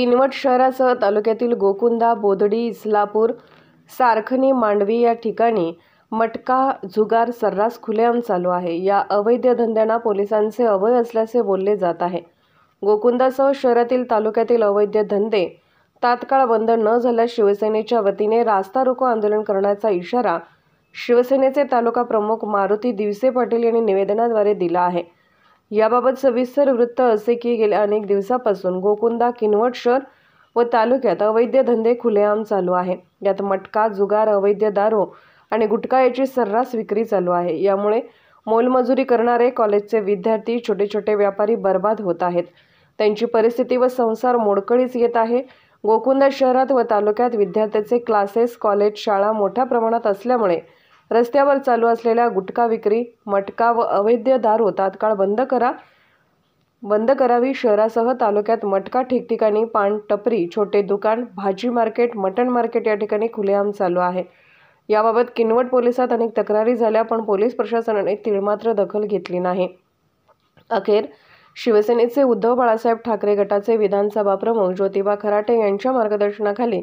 किनवट शहरासह तालुक्यातील गोकुंदा बोदडी इस्लापूर सारखणी मांडवी या ठिकाणी मटका जुगार सर्रास खुलेआम चालू आहे या अवैध धंद्यांना पोलिसांचे अवय असल्याचे बोलले जात आहे गोकुंदासह शहरातील तालुक्यातील अवैध धंदे तात्काळ बंद न झाल्यास शिवसेनेच्या वतीने रास्ता रोको आंदोलन करण्याचा इशारा शिवसेनेचे तालुका प्रमुख मारुती दिवसे पाटील यांनी निवेदनाद्वारे दिला आहे याबाबत सविस्तर वृत्त असे की गेल्या अनेक दिवसापासून गोकुंदा किनवट शहर व तालुक्यात अवैध धंदे खुलेआम चालू आहे यात मटका जुगार अवैध दारू आणि गुटखा याची सर्रास विक्री चालू आहे यामुळे मोलमजुरी करणारे कॉलेजचे विद्यार्थी छोटे छोटे व्यापारी बर्बाद होत आहेत त्यांची परिस्थिती व संसार मोडकळीच येत आहे गोकुंदा शहरात व तालुक्यात विद्यार्थ्याचे क्लासेस कॉलेज शाळा मोठ्या प्रमाणात असल्यामुळे रस्त्यावर चालू असलेल्या गुटखा विक्री मटका व अवैध दारू तात्काळ बंद करा बंद करावी शहरासह तालुक्यात मटका ठिकठिकाणी पान टपरी छोटे दुकान भाजी मार्केट मटण मार्केट या ठिकाणी खुलेआम चालू आहे याबाबत किनवट पोलिसात अनेक तक्रारी झाल्या पण पोलीस प्रशासनाने तिळमात्र दखल घेतली नाही अखेर शिवसेनेचे उद्धव बाळासाहेब ठाकरे गटाचे विधानसभा प्रमुख ज्योतिबा खराटे यांच्या मार्गदर्शनाखाली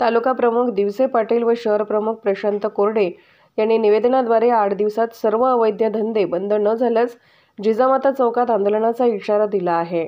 तालुका प्रमुख दिवसे पाटील व शहर प्रमुख प्रशांत कोरडे यांनी निवेदनाद्वारे आठ दिवसात सर्व अवैध धंदे बंद न झाल्यास जिजामाता चौकात आंदोलनाचा इशारा दिला आहे